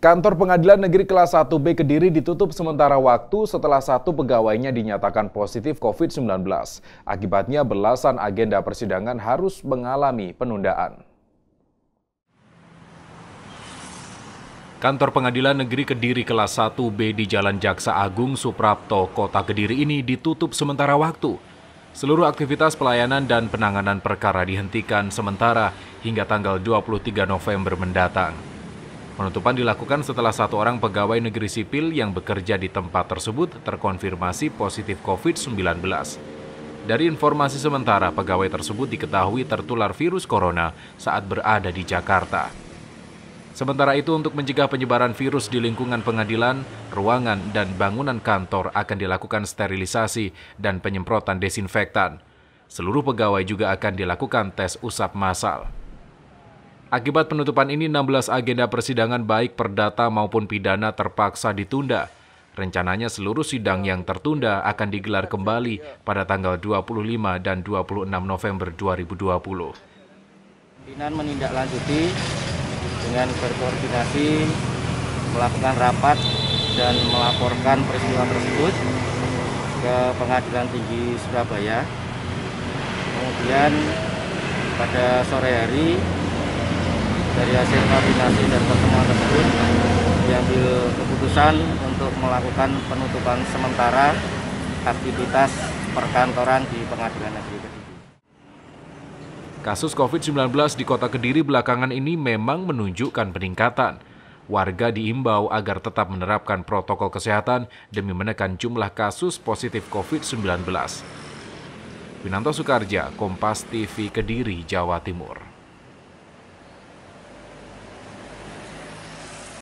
Kantor Pengadilan Negeri Kelas 1B Kediri ditutup sementara waktu setelah satu pegawainya dinyatakan positif COVID-19. Akibatnya belasan agenda persidangan harus mengalami penundaan. Kantor Pengadilan Negeri Kediri Kelas 1B di Jalan Jaksa Agung Suprapto, Kota Kediri ini ditutup sementara waktu. Seluruh aktivitas pelayanan dan penanganan perkara dihentikan sementara hingga tanggal 23 November mendatang. Penutupan dilakukan setelah satu orang pegawai negeri sipil yang bekerja di tempat tersebut terkonfirmasi positif COVID-19. Dari informasi sementara, pegawai tersebut diketahui tertular virus corona saat berada di Jakarta. Sementara itu, untuk mencegah penyebaran virus di lingkungan pengadilan, ruangan, dan bangunan kantor akan dilakukan sterilisasi dan penyemprotan desinfektan. Seluruh pegawai juga akan dilakukan tes usap massal. Akibat penutupan ini, 16 agenda persidangan baik perdata maupun pidana terpaksa ditunda. Rencananya seluruh sidang yang tertunda akan digelar kembali pada tanggal 25 dan 26 November 2020. Pimpinan menindaklanjuti dengan berkoordinasi, melakukan rapat, dan melaporkan peristiwa tersebut ke Pengadilan Tinggi Surabaya. Kemudian pada sore hari dari hasil koordinasi dan pertemuan tersebut diambil keputusan untuk melakukan penutupan sementara aktivitas perkantoran di Pengadilan Negeri Kediri. Kasus COVID-19 di Kota Kediri belakangan ini memang menunjukkan peningkatan. Warga diimbau agar tetap menerapkan protokol kesehatan demi menekan jumlah kasus positif COVID-19. Winanto Sukarja, Kompas TV Kediri, Jawa Timur.